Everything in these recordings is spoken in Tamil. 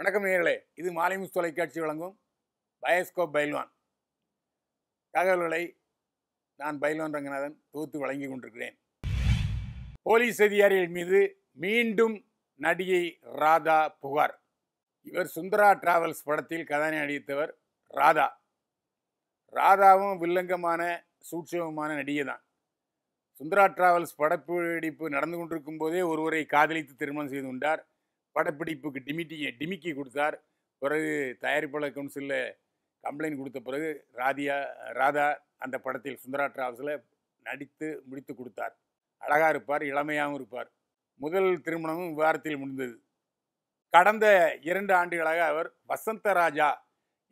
வணக்கம் நேர்களே இது மாலிமுஸ் தொலைக்காட்சி வழங்கும் பயஸ்கோப் பைல்வான் தகவல்களை நான் பைல்வான் ரங்கநாதன் தொகுத்து வழங்கி கொண்டிருக்கிறேன் போலீஸ் அதிகாரிகள் மீது மீண்டும் நடிகை ராதா புகார் இவர் சுந்தரா டிராவல்ஸ் படத்தில் கதானை அடித்தவர் ராதா ராதாவும் வில்லங்கமான சூட்சமமான நடிகை தான் சுந்தரா டிராவல்ஸ் படப்பிடிப்பு நடந்து கொண்டிருக்கும் போதே ஒருவரை காதலித்து திருமணம் செய்து கொண்டார் படப்பிடிப்புக்கு டிமிட்டியை டிமிக்கி கொடுத்தார் பிறகு தயாரிப்பாளர் கவுன்சிலில் கம்ப்ளைண்ட் கொடுத்த பிறகு ராதியா ராதா அந்த படத்தில் சுந்தரா டிராவல்ஸில் நடித்து முடித்து கொடுத்தார் அழகாக இருப்பார் இளமையாகவும் இருப்பார் முதல் திருமணமும் விவாரத்தில் முடிந்தது கடந்த இரண்டு ஆண்டுகளாக அவர் வசந்த ராஜா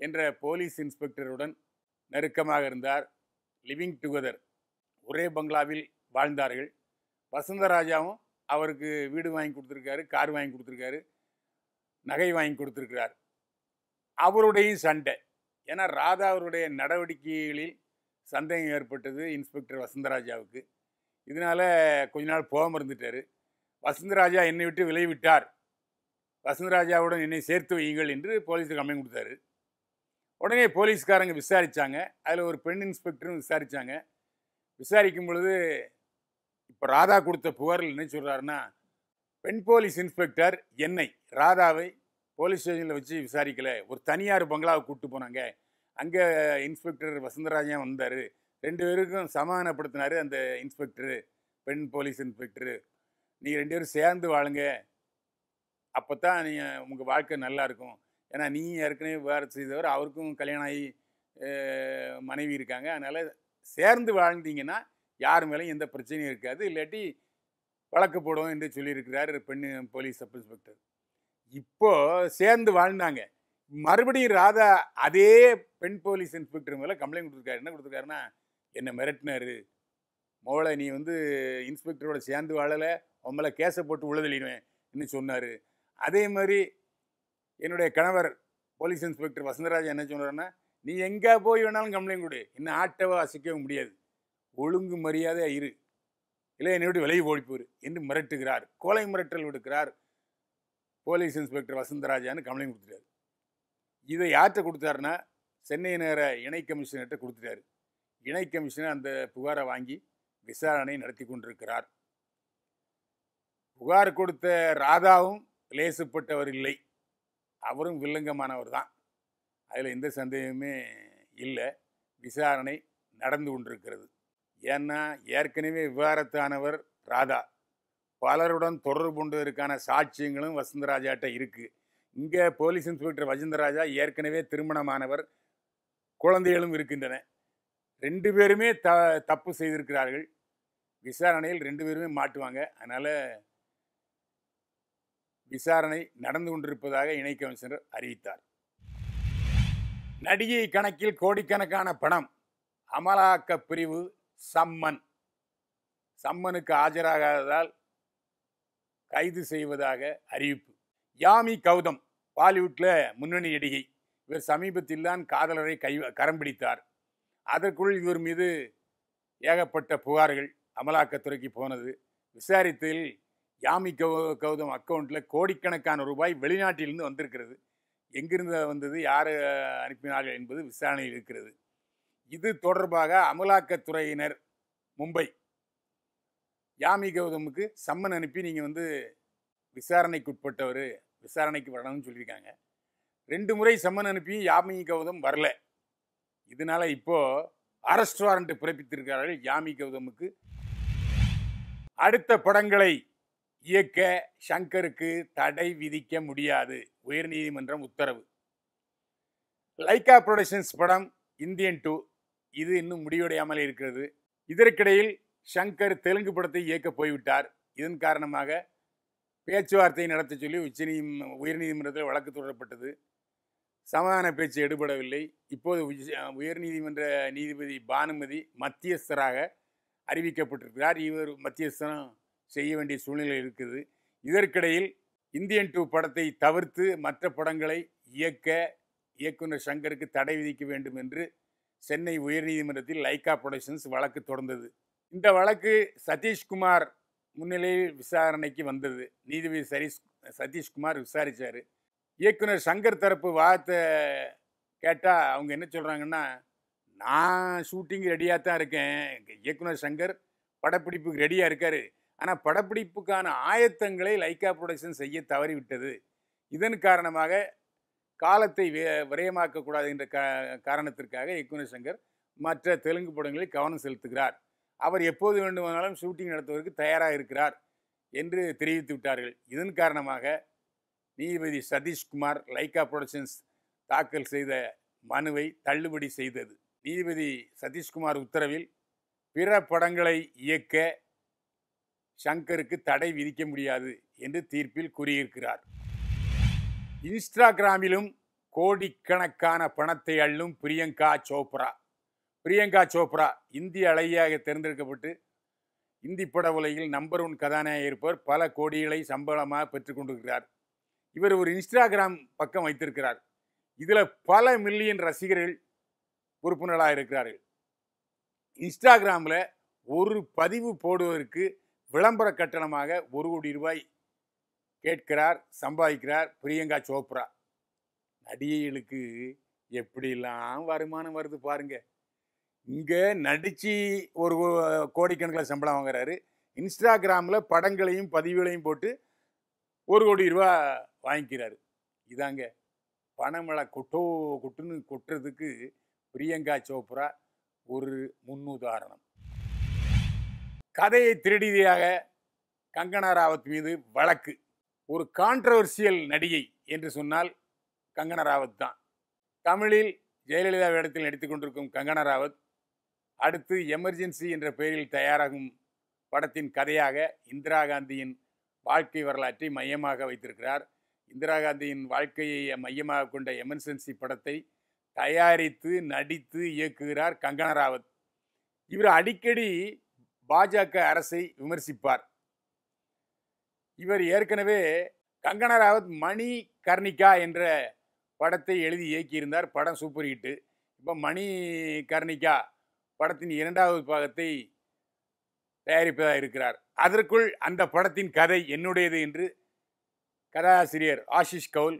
என்ற போலீஸ் இன்ஸ்பெக்டருடன் நெருக்கமாக இருந்தார் லிவிங் டுகெதர் ஒரே பங்களாவில் வாழ்ந்தார்கள் வசந்தராஜாவும் அவருக்கு வீடு வாங்கி கொடுத்துருக்காரு கார் வாங்கி கொடுத்துருக்காரு நகை வாங்கி கொடுத்துருக்கிறார் அவருடைய சண்டை ஏன்னா ராதா அவருடைய நடவடிக்கைகளில் சந்தேகம் ஏற்பட்டது இன்ஸ்பெக்டர் வசந்தராஜாவுக்கு இதனால் கொஞ்ச நாள் போகாமல் இருந்துட்டார் வசந்தராஜா என்னை விட்டு விளைவிட்டார் வசந்தராஜாவுடன் என்னை சேர்த்து வையுங்கள் என்று போலீஸுக்கு அமைய கொடுத்தாரு உடனே போலீஸ்காரங்க விசாரித்தாங்க அதில் ஒரு பெண் இன்ஸ்பெக்டரும் விசாரித்தாங்க விசாரிக்கும் பொழுது இப்போ ராதா கொடுத்த புகாரில் என்ன சொல்கிறாருன்னா பெண் போலீஸ் இன்ஸ்பெக்டர் என்னை ராதாவை போலீஸ் ஸ்டேஷனில் வச்சு விசாரிக்கல ஒரு தனியார் பங்களாவை கூப்பிட்டு போனாங்க அங்கே இன்ஸ்பெக்டர் வசந்தராஜன் வந்தார் ரெண்டு பேருக்கும் சமாதானப்படுத்தினார் அந்த இன்ஸ்பெக்டரு பெண் போலீஸ் இன்ஸ்பெக்டரு நீங்கள் ரெண்டு பேரும் சேர்ந்து வாழுங்க அப்போ தான் நீங்கள் உங்கள் வாழ்க்கை நல்லாயிருக்கும் ஏன்னா நீ ஏற்கனவே வேறு செய்தவர் அவருக்கும் கல்யாணம் ஆகி மனைவி இருக்காங்க அதனால் சேர்ந்து வாழ்ந்தீங்கன்னா யார் மேலேயும் எந்த பிரச்சனையும் இருக்காது இல்லாட்டி வழக்கு போடுவோம் என்று சொல்லியிருக்கிறார் பெண் போலீஸ் சப் இன்ஸ்பெக்டர் இப்போது சேர்ந்து வாழ்ந்தாங்க மறுபடியும் ராதா அதே பெண் போலீஸ் இன்ஸ்பெக்டர் மேலே கம்ப்ளைண்ட் கொடுத்துருக்காரு என்ன கொடுத்துருக்காருன்னா என்னை மிரட்டினார் மோளை நீ வந்து இன்ஸ்பெக்டரோட சேர்ந்து வாழலை உன் கேஸை போட்டு உழுதலிடுவேன் சொன்னார் அதே மாதிரி என்னுடைய கணவர் போலீஸ் இன்ஸ்பெக்டர் வசந்தராஜன் என்ன சொன்னார்னா நீ எங்கே போய் வேணாலும் கம்ப்ளைண்ட் கொடு இன்னும் ஆட்டவோ அசைக்கவும் முடியாது ஒழுங்கு மரியாதை இரு இல்லை என்னை விட்டு விலகி ஓடிப்போர் என்று மிரட்டுகிறார் கோலை மிரட்டல் விடுக்கிறார் போலீஸ் இன்ஸ்பெக்டர் வசந்தராஜான்னு கம்ப்ளைண்ட் கொடுத்துட்டாரு இதை யார்கிட்ட கொடுத்தாருன்னா சென்னை நேர இணை கமிஷனர்கிட்ட கொடுத்துட்டாரு இணை கமிஷனர் அந்த புகாரை வாங்கி விசாரணை நடத்தி கொண்டிருக்கிறார் புகார் கொடுத்த ராதாவும் லேசுப்பட்டவர் இல்லை அவரும் வில்லங்கமானவர் தான் அதில் எந்த சந்தேகமே இல்லை விசாரணை நடந்து கொண்டிருக்கிறது ஏன்னா ஏற்கனவே விவகாரத்தானவர் ராதா பலருடன் தொடர்புண்டதற்கான சாட்சியங்களும் வசந்தராஜாட்ட இருக்குது இங்கே போலீஸ் இன்ஸ்பெக்டர் வசந்தராஜா ஏற்கனவே திருமணமானவர் குழந்தைகளும் இருக்கின்றன ரெண்டு பேருமே த தப்பு செய்திருக்கிறார்கள் விசாரணையில் ரெண்டு பேருமே மாட்டுவாங்க அதனால் விசாரணை நடந்து கொண்டிருப்பதாக இணை கமிஷனர் அறிவித்தார் நடிகை கணக்கில் கோடிக்கணக்கான பணம் அமலாக்க பிரிவு சம்மன் சம்மனுக்கு ஆஜராகாததால் கைது செய்வதாக அறிவிப்பு யாமி கௌதம் பாலிவுட்டில் முன்னணி நடிகை இவர் சமீபத்தில் தான் காதலரை கை கரம் பிடித்தார் அதற்குள் இவர் மீது ஏகப்பட்ட புகார்கள் அமலாக்கத்துறைக்கு போனது விசாரித்ததில் யாமி கௌ கௌதம் அக்கௌண்ட்டில் கோடிக்கணக்கான ரூபாய் வெளிநாட்டிலிருந்து வந்திருக்கிறது எங்கிருந்து வந்தது யார் அனுப்பினார்கள் என்பது விசாரணையில் இருக்கிறது இது தொடர்பாக அமலாக்கத்துறையினர் மும்பை யாமி கௌதமுக்கு சம்மன் அனுப்பி நீங்கள் வந்து விசாரணைக்கு உட்பட்டவர் விசாரணைக்கு வரணும்னு சொல்லியிருக்காங்க ரெண்டு முறை சம்மன் அனுப்பி யாமி கௌதம் வரல இதனால் இப்போது அரெஸ்ட் வாரண்ட் பிறப்பித்திருக்கிறார்கள் யாமி கௌதமுக்கு அடுத்த படங்களை இயக்க ஷங்கருக்கு தடை விதிக்க முடியாது உயர்நீதிமன்றம் உத்தரவு லைகா ப்ரொடக்ஷன்ஸ் படம் இந்தியன் டூ இது இன்னும் முடிவடையாமல் இருக்கிறது இதற்கிடையில் ஷங்கர் தெலுங்கு படத்தை இயக்க போய்விட்டார் இதன் காரணமாக பேச்சுவார்த்தை நடத்த சொல்லி உச்சநீதி உயர்நீதிமன்றத்தில் வழக்கு தொடரப்பட்டது சமாதான பேச்சு எடுபடவில்லை இப்போது உயர்நீதிமன்ற நீதிபதி பானுமதி மத்தியஸ்தராக அறிவிக்கப்பட்டிருக்கிறார் இவர் மத்தியஸ்தனம் செய்ய வேண்டிய சூழ்நிலை இருக்குது இதற்கிடையில் இந்தியன் டூ படத்தை தவிர்த்து மற்ற படங்களை இயக்க இயக்குனர் சங்கருக்கு தடை விதிக்க வேண்டும் என்று சென்னை உயர்நீதிமன்றத்தில் லைக்கா புரொடக்ஷன்ஸ் வழக்கு தொடர்ந்தது இந்த வழக்கு சதீஷ்குமார் முன்னிலையில் விசாரணைக்கு வந்தது நீதிபதி சரீஷ் சதீஷ்குமார் விசாரித்தார் இயக்குனர் சங்கர் தரப்பு வார்த்தை கேட்டால் அவங்க என்ன சொல்கிறாங்கன்னா நான் ஷூட்டிங் ரெடியாக தான் இருக்கேன் இயக்குனர் சங்கர் படப்பிடிப்புக்கு ரெடியாக இருக்கார் ஆனால் படப்பிடிப்புக்கான ஆயத்தங்களை லைக்கா ப்ரொடக்ஷன் செய்ய தவறிவிட்டது இதன் காரணமாக காலத்தை விரயமாக்கக்கூடாது என்ற க காரணத்திற்காக இயக்குனர் சங்கர் மற்ற தெலுங்கு படங்களில் கவனம் செலுத்துகிறார் அவர் எப்போது வேண்டுமானாலும் ஷூட்டிங் நடத்துவதற்கு தயாராக இருக்கிறார் என்று தெரிவித்து விட்டார்கள் இதன் காரணமாக நீதிபதி சதீஷ்குமார் லைகா புரொடக்ஷன்ஸ் தாக்கல் செய்த மனுவை தள்ளுபடி செய்தது நீதிபதி சதீஷ்குமார் உத்தரவில் பிற படங்களை இயக்க சங்கருக்கு தடை விதிக்க முடியாது என்று தீர்ப்பில் கூறியிருக்கிறார் இன்ஸ்டாகிராமிலும் கோடிக்கணக்கான பணத்தை அள்ளும் பிரியங்கா சோப்ரா பிரியங்கா சோப்ரா இந்திய அழகியாக தேர்ந்தெடுக்கப்பட்டு இந்தி பட உலகில் நம்பர் ஒன் கதாநாயகர் இருப்பவர் பல கோடிகளை சம்பளமாக பெற்றுக்கொண்டிருக்கிறார் இவர் ஒரு இன்ஸ்டாகிராம் பக்கம் வைத்திருக்கிறார் இதில் பல மில்லியன் ரசிகர்கள் உறுப்பினர்களாக இருக்கிறார்கள் இன்ஸ்டாகிராமில் ஒரு பதிவு போடுவதற்கு விளம்பர கட்டணமாக ஒரு கோடி ரூபாய் கேட்கிறார் சம்பாதிக்கிறார் பிரியங்கா சோப்ரா நடிகைகளுக்கு எப்படிலாம் வருமானம் வருது பாருங்க இங்கே நடித்து ஒரு கோடிக்கணக்கில் சம்பளம் வாங்குறாரு இன்ஸ்டாகிராமில் படங்களையும் பதிவுகளையும் போட்டு ஒரு கோடி ரூபா வாங்கிக்கிறாரு இதாங்க பணமழை கொட்டோ கொட்டுன்னு கொட்டுறதுக்கு பிரியங்கா சோப்ரா ஒரு முன்னுதாரணம் கதையை திருடியதாக கங்கனா ராவத் மீது வழக்கு ஒரு கான்ட்ரவர்சியல் நடிகை என்று சொன்னால் கங்கனா ராவத் தான் தமிழில் ஜெயலலிதா வேடத்தில் நடித்து கொண்டிருக்கும் கங்கனா ராவத் அடுத்து எமர்ஜென்சி என்ற பெயரில் தயாராகும் படத்தின் கதையாக இந்திரா காந்தியின் வாழ்க்கை வரலாற்றை மையமாக வைத்திருக்கிறார் இந்திரா காந்தியின் வாழ்க்கையை மையமாக கொண்ட எமர்ஜென்சி படத்தை தயாரித்து நடித்து இயக்குகிறார் கங்கனா ராவத் இவர் அடிக்கடி பாஜக அரசை விமர்சிப்பார் இவர் ஏற்கனவே கங்கனா ராவத் மணி கர்ணிகா என்ற படத்தை எழுதி இயக்கியிருந்தார் படம் சூப்பர் ஹிட்டு இப்போ மணி கர்ணிகா படத்தின் இரண்டாவது பாகத்தை தயாரிப்பதாக இருக்கிறார் அதற்குள் அந்த படத்தின் கதை என்னுடையது என்று கதாசிரியர் ஆஷிஷ் கவுல்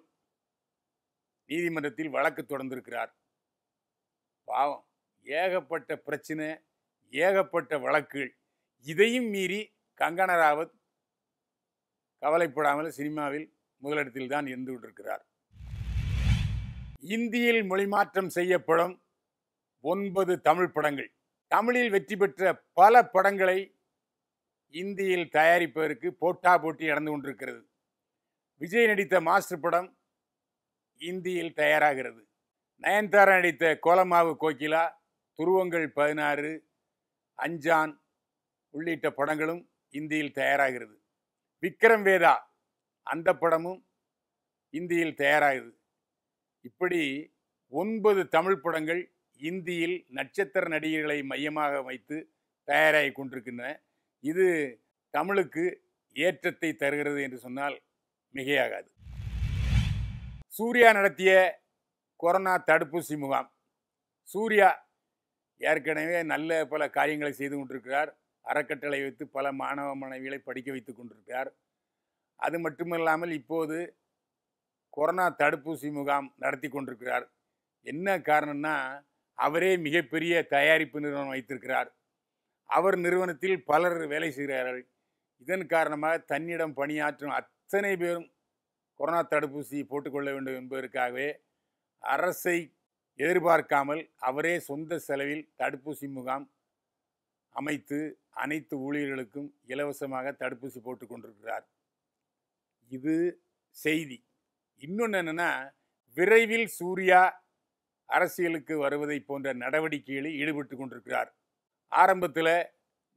நீதிமன்றத்தில் வழக்கு தொடர்ந்திருக்கிறார் பாவம் ஏகப்பட்ட பிரச்சனை ஏகப்பட்ட வழக்குகள் இதையும் மீறி கங்கனா ராவத் கவலைப்படாமல் சினிமாவில் முதலிடத்தில் தான் இருந்து கொண்டிருக்கிறார் இந்தியில் மொழிமாற்றம் செய்யப்படும் ஒன்பது தமிழ் படங்கள் தமிழில் வெற்றி பெற்ற பல படங்களை இந்தியில் தயாரிப்பதற்கு போட்டா போட்டி நடந்து கொண்டிருக்கிறது விஜய் நடித்த மாஸ்டர் படம் இந்தியில் தயாராகிறது நயன்தாரா நடித்த கோலமாவு கோகிலா துருவங்கள் பதினாறு அஞ்சான் உள்ளிட்ட படங்களும் இந்தியில் தயாராகிறது விக்ரம் வேதா அந்த படமும் இந்தியில் தயாராகுது இப்படி ஒன்பது தமிழ் படங்கள் இந்தியில் நட்சத்திர நடிகர்களை மையமாக வைத்து தயாராகி கொண்டிருக்கின்றன இது தமிழுக்கு ஏற்றத்தை தருகிறது என்று சொன்னால் மிகையாகாது சூர்யா நடத்திய கொரோனா தடுப்பூசி முகாம் சூர்யா ஏற்கனவே நல்ல பல காரியங்களை செய்து கொண்டிருக்கிறார் அறக்கட்டளை வைத்து பல மாணவ மாணவிகளை படிக்க வைத்து கொண்டிருக்கிறார் அது மட்டுமில்லாமல் இப்போது கொரோனா தடுப்பூசி முகாம் நடத்தி கொண்டிருக்கிறார் என்ன காரணம்னா அவரே மிகப்பெரிய தயாரிப்பு நிறுவனம் வைத்திருக்கிறார் அவர் நிறுவனத்தில் பலர் வேலை செய்கிறார்கள் இதன் காரணமாக தன்னிடம் பணியாற்றும் அத்தனை பேரும் கொரோனா தடுப்பூசி போட்டுக்கொள்ள வேண்டும் என்பதற்காகவே அரசை எதிர்பார்க்காமல் அவரே சொந்த செலவில் தடுப்பூசி முகாம் அமைத்து அனைத்து ஊழியர்களுக்கும் இலவசமாக தடுப்பூசி போட்டு கொண்டிருக்கிறார் இது செய்தி இன்னொன்று என்னென்னா விரைவில் சூர்யா அரசியலுக்கு வருவதை போன்ற நடவடிக்கைகளில் ஈடுபட்டு கொண்டிருக்கிறார் ஆரம்பத்தில்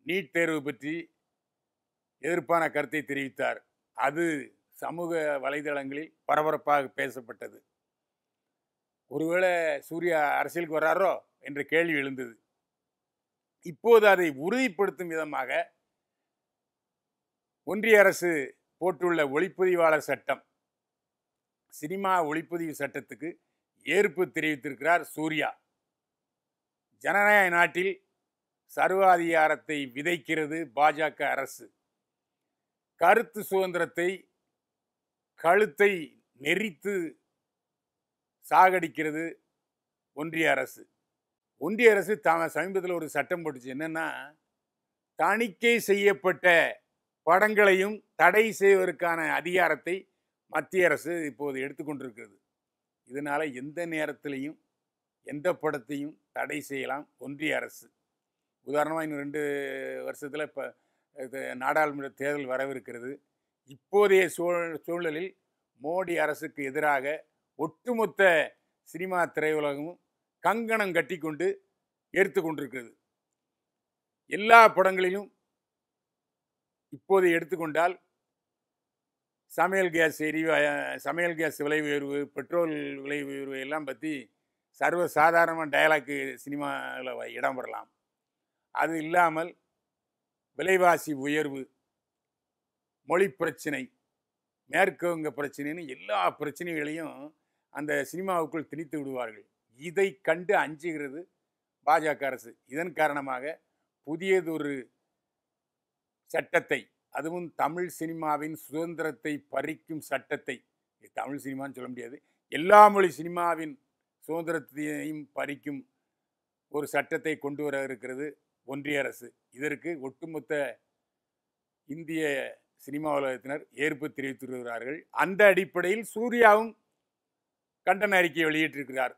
நீட் தேர்வு பற்றி எதிர்ப்பான கருத்தை தெரிவித்தார் அது சமூக வலைதளங்களில் பரபரப்பாக பேசப்பட்டது ஒருவேளை சூர்யா அரசியலுக்கு வராரோ என்ற கேள்வி எழுந்தது இப்போது அதை உறுதிப்படுத்தும் விதமாக ஒன்றிய அரசு போட்டுள்ள ஒளிப்பதிவாளர் சட்டம் சினிமா ஒளிப்பதிவு சட்டத்துக்கு ஏற்பு தெரிவித்திருக்கிறார் சூர்யா ஜனநாயக நாட்டில் சர்வாதிகாரத்தை விதைக்கிறது பாஜக அரசு கருத்து சுதந்திரத்தை கழுத்தை நெறித்து சாகடிக்கிறது ஒன்றிய அரசு ஒன்றிய அரசு தான் சமீபத்தில் ஒரு சட்டம் போட்டுச்சு என்னென்னா தணிக்கை செய்யப்பட்ட படங்களையும் தடை செய்வதற்கான அதிகாரத்தை மத்திய அரசு இப்போது எடுத்துக்கொண்டிருக்கிறது இதனால் எந்த நேரத்திலையும் எந்த படத்தையும் தடை செய்யலாம் ஒன்றிய அரசு உதாரணமாக இன்னும் ரெண்டு வருஷத்தில் இப்போ நாடாளுமன்ற தேர்தல் வரவிருக்கிறது இப்போதைய சூழ் சூழலில் மோடி அரசுக்கு எதிராக ஒட்டுமொத்த சினிமா திரையுலகமும் கங்கணம் கட்டி கொண்டு எடுத்து கொண்டிருக்கிறது எல்லா படங்களிலும் இப்போது எடுத்துக்கொண்டால் சமையல் கேஸ் எரிவு சமையல் கேஸ் விலை உயர்வு பெட்ரோல் விலை உயர்வு எல்லாம் பற்றி சர்வ சாதாரணமாக டயலாக்கு சினிமாவில் இடம் பெறலாம் அது இல்லாமல் விலைவாசி உயர்வு மொழி பிரச்சனை மேற்குவங்க பிரச்சனைன்னு எல்லா பிரச்சனைகளையும் அந்த சினிமாவுக்குள் திணித்து விடுவார்கள் இதை கண்டு அஞ்சுகிறது பாஜக அரசு இதன் காரணமாக புதியதொரு சட்டத்தை அதுவும் தமிழ் சினிமாவின் சுதந்திரத்தை பறிக்கும் சட்டத்தை தமிழ் சினிமான்னு சொல்ல முடியாது எல்லா மொழி சினிமாவின் சுதந்திரத்தையும் பறிக்கும் ஒரு சட்டத்தை கொண்டு வர இருக்கிறது ஒன்றிய அரசு இதற்கு ஒட்டுமொத்த இந்திய சினிமா உலகத்தினர் ஏற்பு தெரிவித்து வருகிறார்கள் அந்த அடிப்படையில் சூர்யாவும் கண்டன அறிக்கையை வெளியிட்டிருக்கிறார்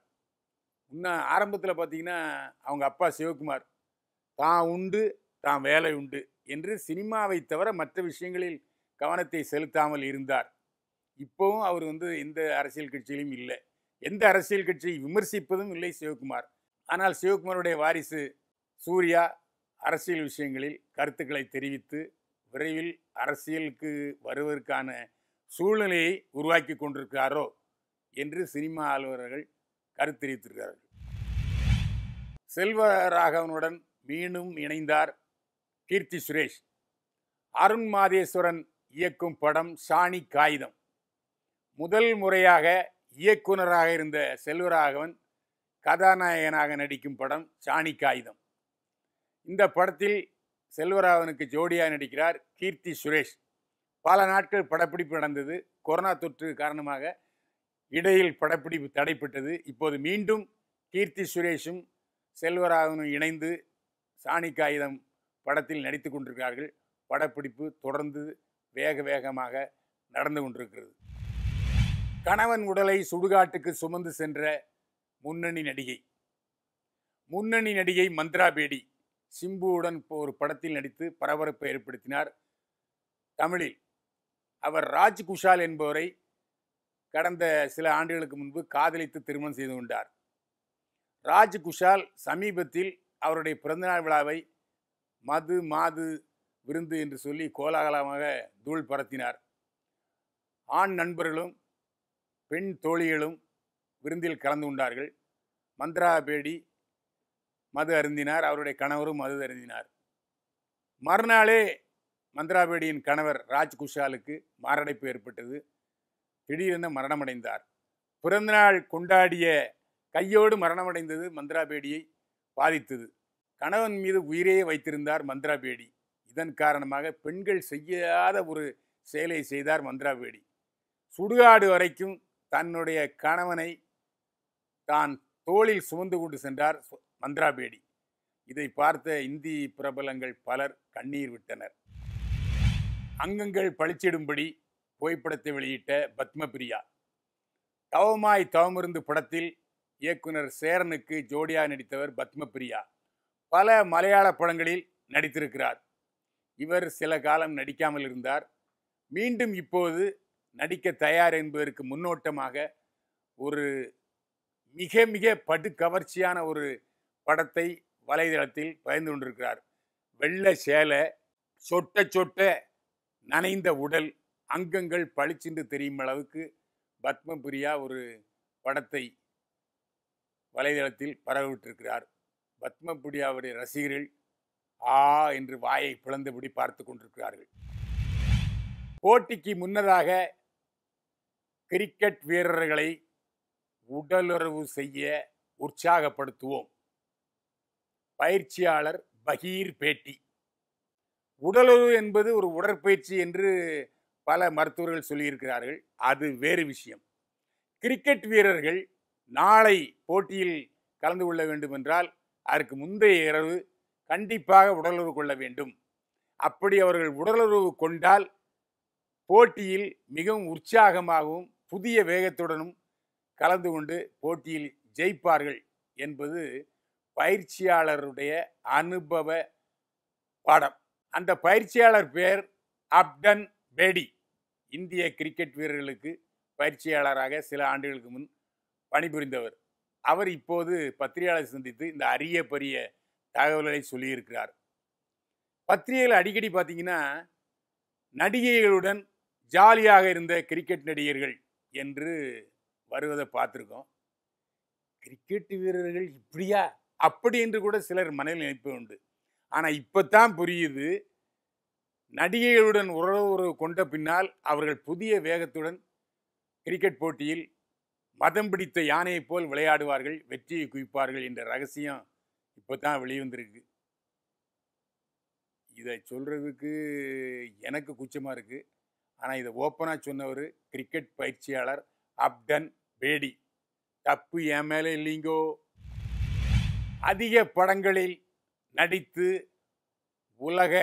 இன்னும் ஆரம்பத்தில் பார்த்தீங்கன்னா அவங்க அப்பா சிவகுமார் தான் உண்டு தான் வேலை உண்டு என்று சினிமாவை தவிர மற்ற விஷயங்களில் கவனத்தை செலுத்தாமல் இருந்தார் இப்போவும் அவர் வந்து எந்த அரசியல் கட்சியிலும் இல்லை எந்த அரசியல் கட்சியை விமர்சிப்பதும் இல்லை சிவகுமார் ஆனால் சிவகுமாருடைய வாரிசு சூர்யா அரசியல் விஷயங்களில் கருத்துக்களை தெரிவித்து விரைவில் அரசியலுக்கு வருவதற்கான சூழ்நிலையை உருவாக்கி கொண்டிருக்கிறாரோ என்று சினிமா ஆளுநர்கள் கருத்து தெரிவித்திருக்கிறார்கள் செல்வராகவனுடன் மீண்டும் இணைந்தார் கீர்த்தி சுரேஷ் அருண் மாதேஸ்வரன் இயக்கும் படம் சாணி காகிதம் முதல் முறையாக இயக்குனராக இருந்த செல்வராகவன் கதாநாயகனாக நடிக்கும் படம் சாணி காகிதம் இந்த படத்தில் செல்வராகவனுக்கு ஜோடியாக நடிக்கிறார் கீர்த்தி சுரேஷ் பல நாட்கள் படப்பிடிப்பு நடந்தது கொரோனா தொற்று காரணமாக இடையில் படப்பிடிப்பு தடைப்பட்டது இப்போது மீண்டும் கீர்த்தி சுரேஷும் செல்வராகவனும் இணைந்து சாணி காகிதம் படத்தில் நடித்து கொண்டிருக்கிறார்கள் படப்பிடிப்பு தொடர்ந்து வேக வேகமாக நடந்து கொண்டிருக்கிறது கணவன் உடலை சுடுகாட்டுக்கு சுமந்து சென்ற முன்னணி நடிகை முன்னணி நடிகை மந்த்ரா பேடி சிம்புவுடன் ஒரு படத்தில் நடித்து பரபரப்பை ஏற்படுத்தினார் தமிழில் அவர் ராஜ் குஷால் என்பவரை கடந்த சில ஆண்டுகளுக்கு முன்பு காதலித்து திருமணம் செய்து கொண்டார் ராஜ் குஷால் சமீபத்தில் அவருடைய பிறந்தநாள் விழாவை மது மாது விருந்து என்று சொல்லி கோலாகலமாக தூள் பரத்தினார் ஆண் நண்பர்களும் பெண் தோழிகளும் விருந்தில் கலந்து கொண்டார்கள் மந்திரா பேடி மது அருந்தினார் அவருடைய கணவரும் மது அருந்தினார் மறுநாளே மந்திராபேடியின் கணவர் ராஜ் குஷாலுக்கு மாரடைப்பு ஏற்பட்டது திடீரென மரணமடைந்தார் பிறந்தநாள் கொண்டாடிய கையோடு மரணமடைந்தது மந்திராபேடியை பாதித்தது கணவன் மீது உயிரே வைத்திருந்தார் மந்திராபேடி இதன் காரணமாக பெண்கள் செய்யாத ஒரு செயலை செய்தார் மந்திராபேடி சுடுகாடு வரைக்கும் தன்னுடைய கணவனை தான் தோளில் சுமந்து கொண்டு சென்றார் மந்திராபேடி இதை பார்த்த இந்தி பிரபலங்கள் பலர் கண்ணீர் விட்டனர் அங்கங்கள் பழிச்சிடும்படி புகைப்படத்தை வெளியிட்ட பத்மபிரியா தவமாய் தவமிருந்து படத்தில் இயக்குனர் சேரனுக்கு ஜோடியா நடித்தவர் பத்மபிரியா பல மலையாள படங்களில் நடித்திருக்கிறார் இவர் சில காலம் நடிக்காமல் இருந்தார் மீண்டும் இப்போது நடிக்க தயார் என்பதற்கு முன்னோட்டமாக ஒரு மிக மிக படு கவர்ச்சியான ஒரு படத்தை வலைதளத்தில் பயந்து கொண்டிருக்கிறார் வெள்ள சேலை சொட்ட சொட்ட நனைந்த உடல் அங்கங்கள் பளிச்சென்று தெரியும் அளவுக்கு பத்மபிரியா ஒரு படத்தை வலைதளத்தில் பரவிவிட்டிருக்கிறார் பத்மபுடி அவருடைய ரசிகர்கள் ஆ என்று வாயை பிளந்தபடி பார்த்து கொண்டிருக்கிறார்கள் போட்டிக்கு முன்னதாக கிரிக்கெட் வீரர்களை உடலுறவு செய்ய உற்சாகப்படுத்துவோம் பயிற்சியாளர் பகீர் பேட்டி உடலுறவு என்பது ஒரு உடற்பயிற்சி என்று பல மருத்துவர்கள் சொல்லியிருக்கிறார்கள் அது வேறு விஷயம் கிரிக்கெட் வீரர்கள் நாளை போட்டியில் கலந்து கொள்ள வேண்டுமென்றால் அதற்கு முந்தைய இரவு கண்டிப்பாக உடலுறவு கொள்ள வேண்டும் அப்படி அவர்கள் உடலுறவு கொண்டால் போட்டியில் மிகவும் உற்சாகமாகவும் புதிய வேகத்துடனும் கலந்து கொண்டு போட்டியில் ஜெயிப்பார்கள் என்பது பயிற்சியாளருடைய அனுபவ பாடம் அந்த பயிற்சியாளர் பேர் அப்டன் பேடி இந்திய கிரிக்கெட் வீரர்களுக்கு பயிற்சியாளராக சில ஆண்டுகளுக்கு முன் பணிபுரிந்தவர் அவர் இப்போது பத்திரிகையாளர் சந்தித்து இந்த அரிய பெரிய தகவல்களை சொல்லியிருக்கிறார் பத்திரிகைகள் அடிக்கடி பார்த்தீங்கன்னா நடிகைகளுடன் ஜாலியாக இருந்த கிரிக்கெட் நடிகர்கள் என்று வருவதை பார்த்துருக்கோம் கிரிக்கெட் வீரர்கள் இப்படியா அப்படி என்று கூட சிலர் மனதில் நினைப்பு உண்டு ஆனால் இப்போ தான் புரியுது நடிகைகளுடன் உறவு உறவு கொண்ட பின்னால் அவர்கள் புதிய வேகத்துடன் கிரிக்கெட் போட்டியில் மதம் பிடித்த யானையைப் போல் விளையாடுவார்கள் வெற்றியை குவிப்பார்கள் என்ற ரகசியம் இப்போ தான் வெளிவந்திருக்கு இதை சொல்கிறதுக்கு எனக்கு குச்சமாக இருக்குது ஆனால் இதை ஓப்பனாக சொன்னவர் கிரிக்கெட் பயிற்சியாளர் அப்டன் பேடி தப்பு என் மேலே இல்லைங்கோ அதிக படங்களில் நடித்து உலக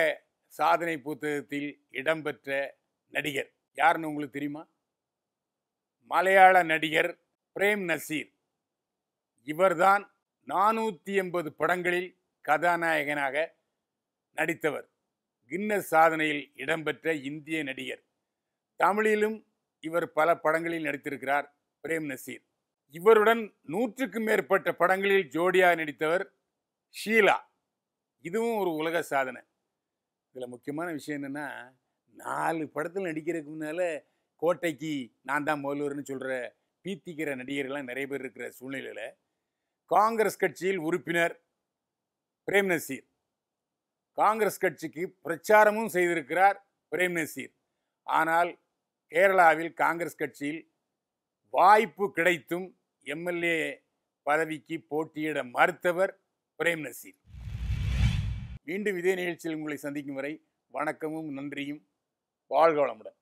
சாதனை புத்தகத்தில் இடம்பெற்ற நடிகர் யாருன்னு உங்களுக்கு தெரியுமா மலையாள நடிகர் பிரேம் நசீர் இவர்தான் நானூற்றி எண்பது படங்களில் கதாநாயகனாக நடித்தவர் கின்னஸ் சாதனையில் இடம்பெற்ற இந்திய நடிகர் தமிழிலும் இவர் பல படங்களில் நடித்திருக்கிறார் பிரேம் நசீர் இவருடன் நூற்றுக்கும் மேற்பட்ட படங்களில் ஜோடியாக நடித்தவர் ஷீலா இதுவும் ஒரு உலக சாதனை இதில் முக்கியமான விஷயம் என்னென்னா நாலு படத்தில் நடிக்கிறதுக்கு முன்னால் கோட்டைக்கு நான் தான் முதல்வர்னு சொல்கிற பீத்திக்கிற நடிகர்கள்லாம் நிறைய பேர் இருக்கிற சூழ்நிலையில் காங்கிரஸ் கட்சியில் உறுப்பினர் பிரேம் நசீர் காங்கிரஸ் கட்சிக்கு பிரச்சாரமும் செய்திருக்கிறார் பிரேம் நசீர் ஆனால் கேரளாவில் காங்கிரஸ் கட்சியில் வாய்ப்பு கிடைத்தும் எம்எல்ஏ பதவிக்கு போட்டியிட மறுத்தவர் பிரேம் நசீர் மீண்டும் இதே நிகழ்ச்சியில் உங்களை சந்திக்கும் வரை வணக்கமும் நன்றியும் வாழ்க வளமுடன்